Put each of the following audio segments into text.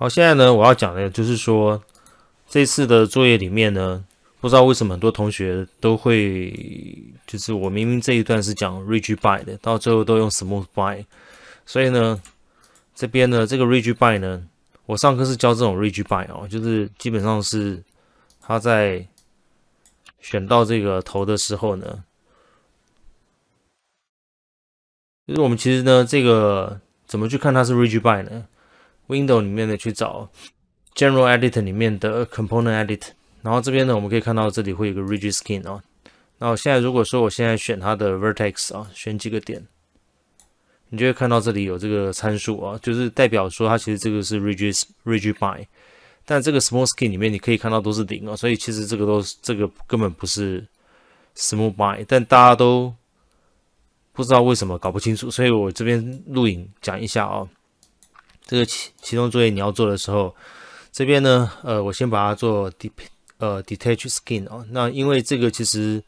好，现在呢，我要讲的，就是说，这次的作业里面呢，不知道为什么很多同学都会，就是我明明这一段是讲 ridge by 的，到最后都用 smooth by，所以呢，这边呢，这个 ridge by 呢，我上课是教这种 ridge by 哦，就是基本上是他在选到这个头的时候呢，就是我们其实呢，这个怎么去看它是 ridge by 呢？Window 里面的去找 General Edit 里面的 Component Edit，然后这边呢，我们可以看到这里会有个 Ridge Skin 哦。那现在如果说我现在选它的 Vertex 啊，选几个点，你就会看到这里有这个参数啊，就是代表说它其实这个是 Ridge Ridge By，但这个 Smooth Skin 里面你可以看到都是零啊，所以其实这个都这个根本不是 Smooth By，但大家都不知道为什么搞不清楚，所以我这边录影讲一下啊。这个其其中作业你要做的时候，这边呢，呃，我先把它做 det 呃 detach skin 哦。那因为这个其实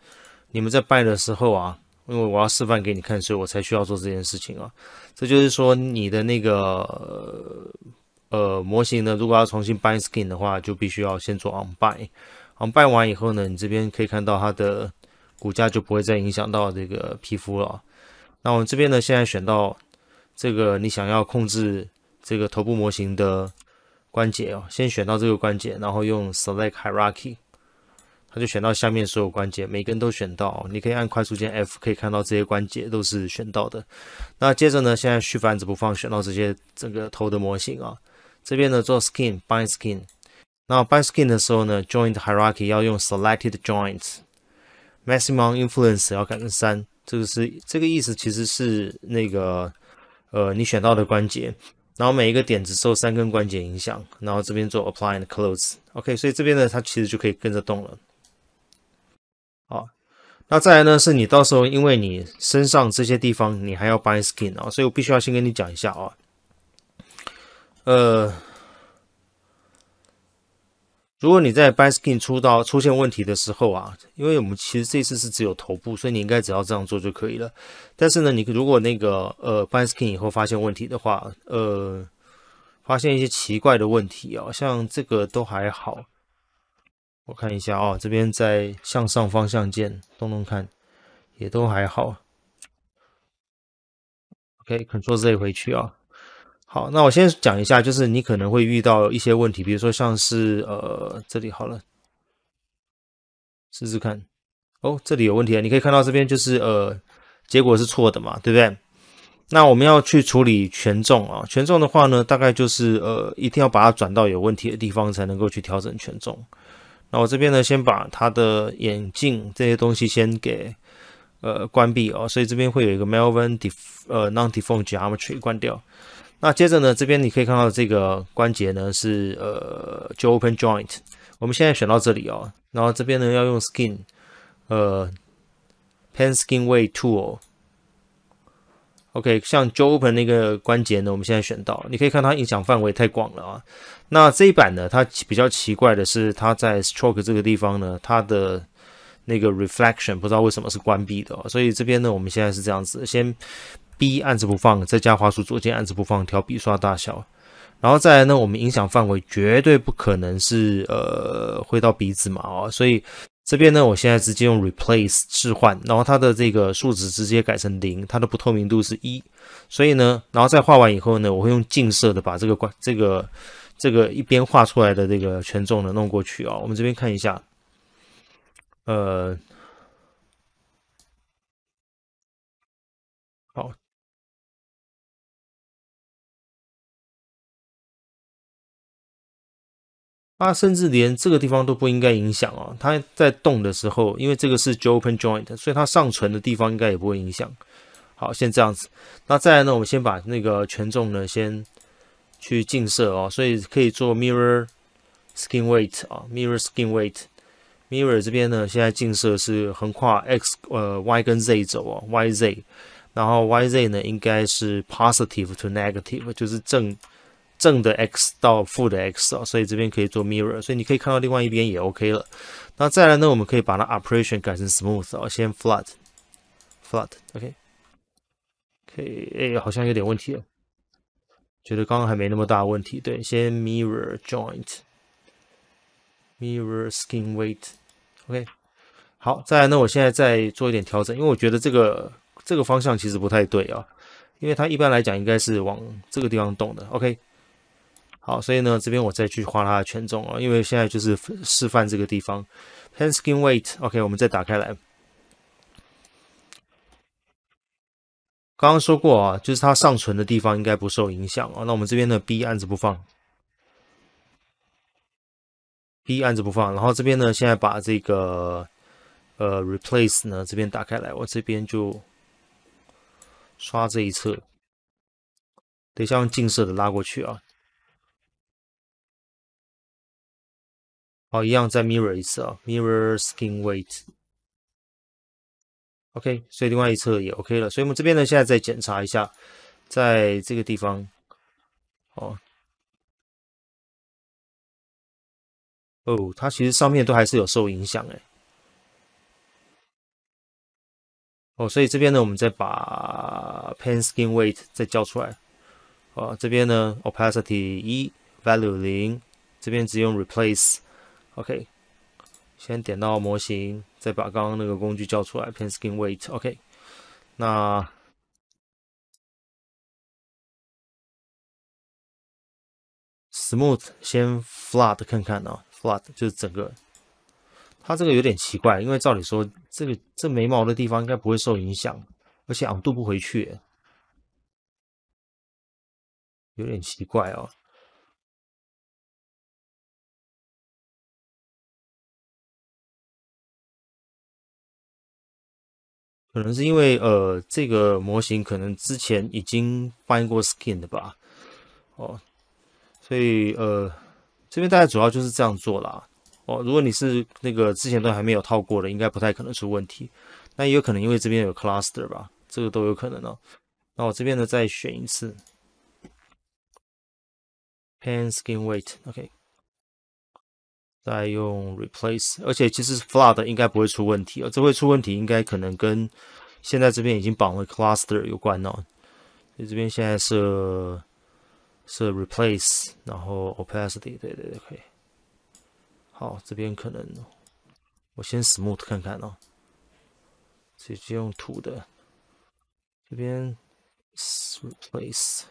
你们在拜的时候啊，因为我要示范给你看，所以我才需要做这件事情啊。这就是说你的那个呃模型呢，如果要重新 bind skin 的话，就必须要先做 o n b y n d n b 完以后呢，你这边可以看到它的骨架就不会再影响到这个皮肤了。那我们这边呢，现在选到这个你想要控制。这个头部模型的关节哦，先选到这个关节，然后用 Select Hierarchy，它就选到下面所有关节，每根都选到。你可以按快速键 F，可以看到这些关节都是选到的。那接着呢，现在虚反子不放，选到这些整个头的模型啊。这边呢做 Skin Bind Skin，那 Bind Skin 的时候呢，Joint Hierarchy 要用 Selected Joints，Maximum Influence 要改成三。这个是这个意思，其实是那个呃，你选到的关节。然后每一个点只受三根关节影响，然后这边做 apply and close，OK，所以这边呢，它其实就可以跟着动了。好，那再来呢，是你到时候因为你身上这些地方你还要 buy skin 啊，所以我必须要先跟你讲一下啊，呃。如果你在 biskin 出到出现问题的时候啊，因为我们其实这次是只有头部，所以你应该只要这样做就可以了。但是呢，你如果那个呃 biskin 以后发现问题的话，呃，发现一些奇怪的问题哦，像这个都还好。我看一下啊，这边在向上方向键动动看，也都还好。o k c t r o l Z 回去啊。好，那我先讲一下，就是你可能会遇到一些问题，比如说像是呃这里好了，试试看，哦，这里有问题啊，你可以看到这边就是呃结果是错的嘛，对不对？那我们要去处理权重啊，权重的话呢，大概就是呃一定要把它转到有问题的地方才能够去调整权重。那我这边呢，先把它的眼镜这些东西先给呃关闭哦，所以这边会有一个 Melvin def 呃 non d e f o u l t geometry 关掉。那接着呢，这边你可以看到这个关节呢是呃，Joe Open Joint。我们现在选到这里哦，然后这边呢要用 Skin，呃，Pen Skin w a y t o o l OK，像 Joe Open 那个关节呢，我们现在选到，你可以看它影响范围太广了啊。那这一版呢，它比较奇怪的是，它在 Stroke 这个地方呢，它的那个 Reflection 不知道为什么是关闭的，所以这边呢，我们现在是这样子，先。B 按着不放，再加滑鼠左键按着不放，调笔刷大小，然后再来呢？我们影响范围绝对不可能是呃，会到鼻子嘛？哦，所以这边呢，我现在直接用 replace 置换，然后它的这个数值直接改成零，它的不透明度是一，所以呢，然后再画完以后呢，我会用近色的把这个关这个这个一边画出来的这个权重呢弄过去啊。我们这边看一下，呃，好。它甚至连这个地方都不应该影响哦，它在动的时候，因为这个是 joint，所以它上唇的地方应该也不会影响。好，先这样子。那再来呢，我们先把那个权重呢先去近色哦，所以可以做 mirror skin weight 啊，mirror skin weight，mirror 这边呢现在近色是横跨 x 呃 y 跟 z 轴哦，y z，然后 y z 呢应该是 positive to negative，就是正。正的 x 到负的 x 哦，所以这边可以做 mirror，所以你可以看到另外一边也 OK 了。那再来呢，我们可以把它 operation 改成 smooth 哦，先 flood，flood，OK，OK，哎，好像有点问题了，觉得刚刚还没那么大问题。对，先 mirror joint，mirror skin weight，OK。好，再来呢，我现在再做一点调整，因为我觉得这个这个方向其实不太对啊，因为它一般来讲应该是往这个地方动的。OK。好，所以呢，这边我再去画它的权重啊，因为现在就是示范这个地方。p e n s k i n weight OK，我们再打开来。刚刚说过啊，就是它上唇的地方应该不受影响啊。那我们这边呢，B 按着不放，B 按着不放。然后这边呢，现在把这个呃 Replace 呢，这边打开来，我这边就刷这一侧，等一下用近色的拉过去啊。好，一样再 mirror 一次啊，mirror skin weight。OK，所以另外一侧也 OK 了。所以，我们这边呢，现在再检查一下，在这个地方，哦，哦，它其实上面都还是有受影响哎。哦，所以这边呢，我们再把 pen skin weight 再叫出来。哦，这边呢，opacity 一，value 零，这边只用 replace。OK，先点到模型，再把刚刚那个工具叫出来，Pen Skin Weight。OK，那 Smooth 先 Flat 看看哦 f l a t 就是整个，它这个有点奇怪，因为照理说这个这眉毛的地方应该不会受影响，而且昂度不回去，有点奇怪哦。可能是因为呃，这个模型可能之前已经翻过 skin 的吧，哦，所以呃，这边大概主要就是这样做啦。啊。哦，如果你是那个之前都还没有套过的，应该不太可能出问题。那也有可能因为这边有 cluster 吧，这个都有可能哦。那我这边呢，再选一次，pan skin weight，OK。再用 replace，而且其实 flood 应该不会出问题，哦，这会出问题应该可能跟现在这边已经绑了 cluster 有关哦。所以这边现在是是 replace，然后 opacity，对对对，可以。好，这边可能我先 smooth 看看哦，直接用土的，这边 replace。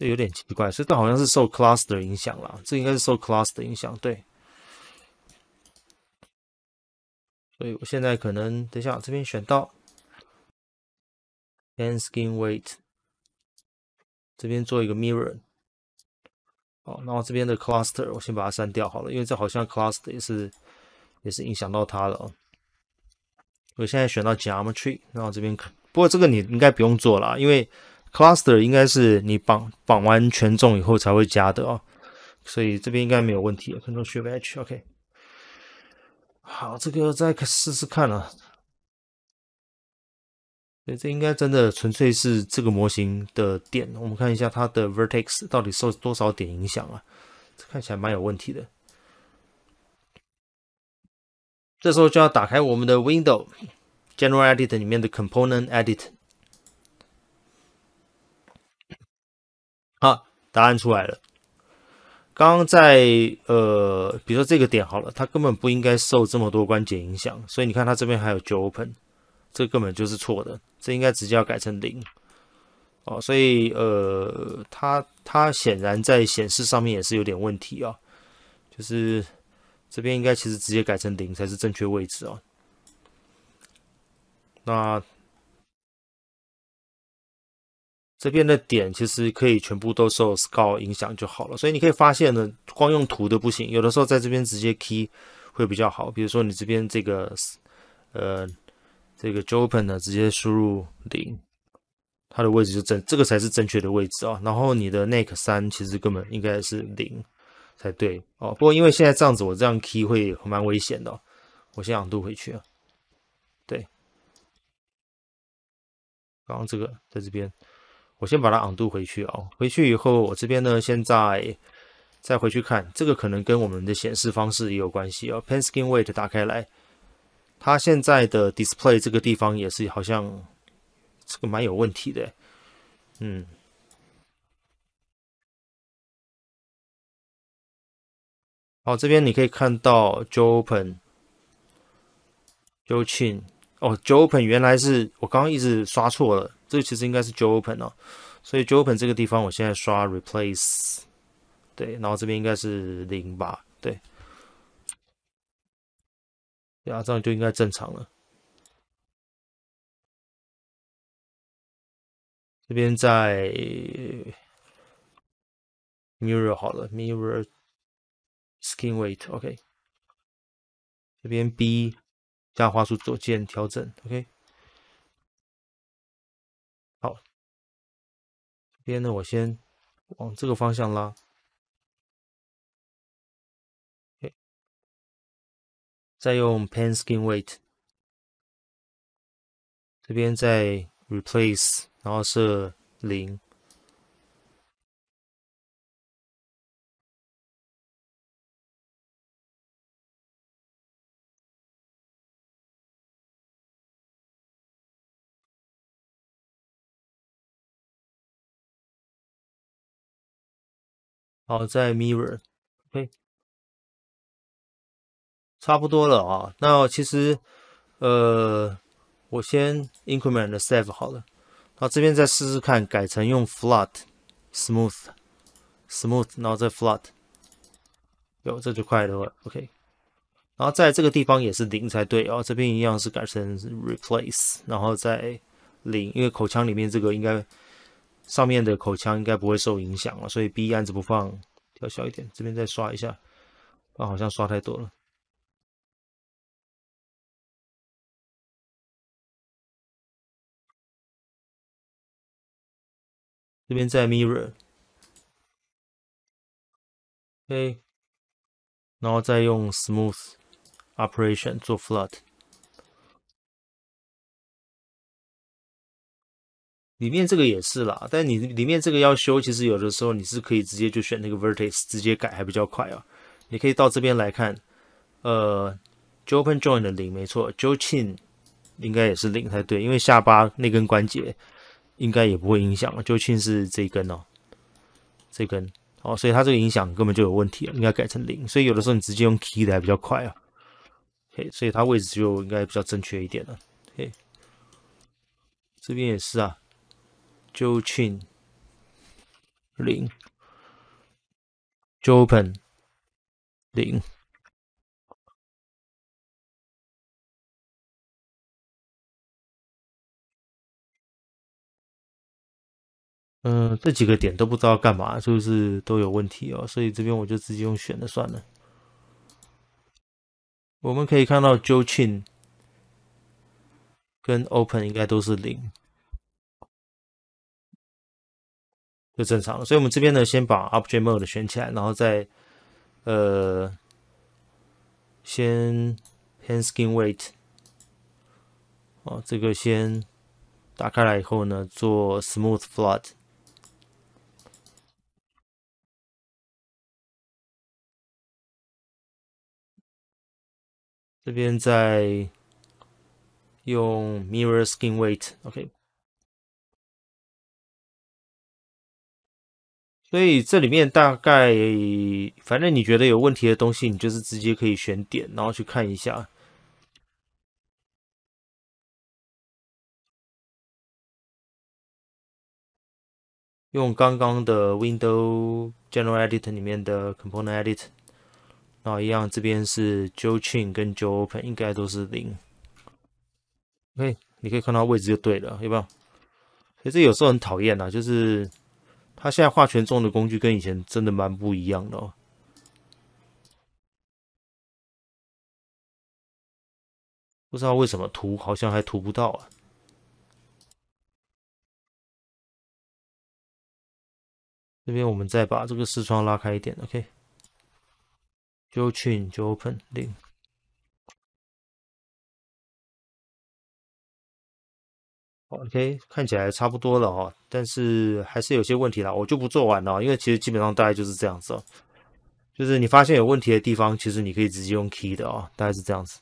这有点奇怪，所以但好像是受 cluster 影响了，这应该是受 cluster 的影响，对。所以我现在可能等一下，这边选到 hand skin weight，这边做一个 mirror。好，然后这边的 cluster 我先把它删掉好了，因为这好像 cluster 也是也是影响到它了。我现在选到 geometry，然后这边可不过这个你应该不用做了，因为。Cluster 应该是你绑绑完权重以后才会加的哦，所以这边应该没有问题。很多学个 H OK，好，这个再试试看啊。对，这应该真的纯粹是这个模型的点，我们看一下它的 Vertex 到底受多少点影响啊？这看起来蛮有问题的。这时候就要打开我们的 Window General Edit 里面的 Component Edit。好，答案出来了。刚刚在呃，比如说这个点好了，它根本不应该受这么多关节影响，所以你看它这边还有九 open，这根本就是错的，这应该直接要改成零。哦，所以呃，它它显然在显示上面也是有点问题啊，就是这边应该其实直接改成零才是正确位置哦。那。这边的点其实可以全部都受 scale 影响就好了，所以你可以发现呢，光用图的不行，有的时候在这边直接 key 会比较好。比如说你这边这个，呃，这个 open 呢，直接输入零，它的位置就正，这个才是正确的位置哦。然后你的 neck 三其实根本应该是零才对哦。不过因为现在这样子，我这样 key 会蛮危险的，我先想渡回去啊。对，刚刚这个在这边。我先把它 undo 回去哦。回去以后，我这边呢，现在再回去看，这个可能跟我们的显示方式也有关系哦。Penskin Weight 打开来，它现在的 Display 这个地方也是好像这个蛮有问题的。嗯，好，这边你可以看到 Joopen j o h i n g 哦，Joopen 原来是我刚刚一直刷错了。这其实应该是 j open 哦，所以 j open 这个地方，我现在刷 replace，对，然后这边应该是零吧，对，啊，这样就应该正常了。这边在 mirror 好了，mirror skin weight OK，这边 B 加花束左键调整 OK。边呢，我先往这个方向拉，再用 Pen Skin Weight，这边再 Replace，然后设零。好，在 mirror，OK，差不多了啊。那其实，呃，我先 increment save 好了。然后这边再试试看，改成用 float smooth smooth，然后再 float，有这就快的了。OK，然后在这个地方也是零才对啊。这边一样是改成 replace，然后再零，因为口腔里面这个应该。上面的口腔应该不会受影响了，所以 B 按着不放，调小一点，这边再刷一下，啊，好像刷太多了，这边再 Mirror，OK，然后再用 Smooth Operation 做 f l a o t 里面这个也是啦，但你里面这个要修，其实有的时候你是可以直接就选那个 vertex，直接改还比较快啊。你可以到这边来看，呃，j o p e n j o i n 的零没错，j o w c h i n 应该也是零才对，因为下巴那根关节应该也不会影响了，j o w c h i n 是这一根哦，这根哦，所以它这个影响根本就有问题了，应该改成零。所以有的时候你直接用 key 还比较快啊。嘿，所以它位置就应该比较正确一点了。嘿，这边也是啊。就请零，就 open 零，嗯，这几个点都不知道干嘛，是不是都有问题哦？所以这边我就直接用选的算了。我们可以看到就清跟 open 应该都是零。就正常了，所以我们这边呢，先把 object mode 选起来，然后再呃，先 pen skin weight，哦，这个先打开来以后呢，做 smooth flood，这边再用 mirror skin weight，OK。所以这里面大概，反正你觉得有问题的东西，你就是直接可以选点，然后去看一下。用刚刚的 Window General Edit 里面的 Component Edit，那一样，这边是 Joe c h i n 跟 j Open o 应该都是零。OK，你可以看到位置就对了，有没有？可是有时候很讨厌啊，就是。他现在画权重的工具跟以前真的蛮不一样的哦，不知道为什么涂好像还涂不到啊。这边我们再把这个视窗拉开一点，OK。就 c h a n 就 open 零。OK，看起来差不多了哦，但是还是有些问题啦，我就不做完了，因为其实基本上大概就是这样子，哦，就是你发现有问题的地方，其实你可以直接用 key 的哦，大概是这样子。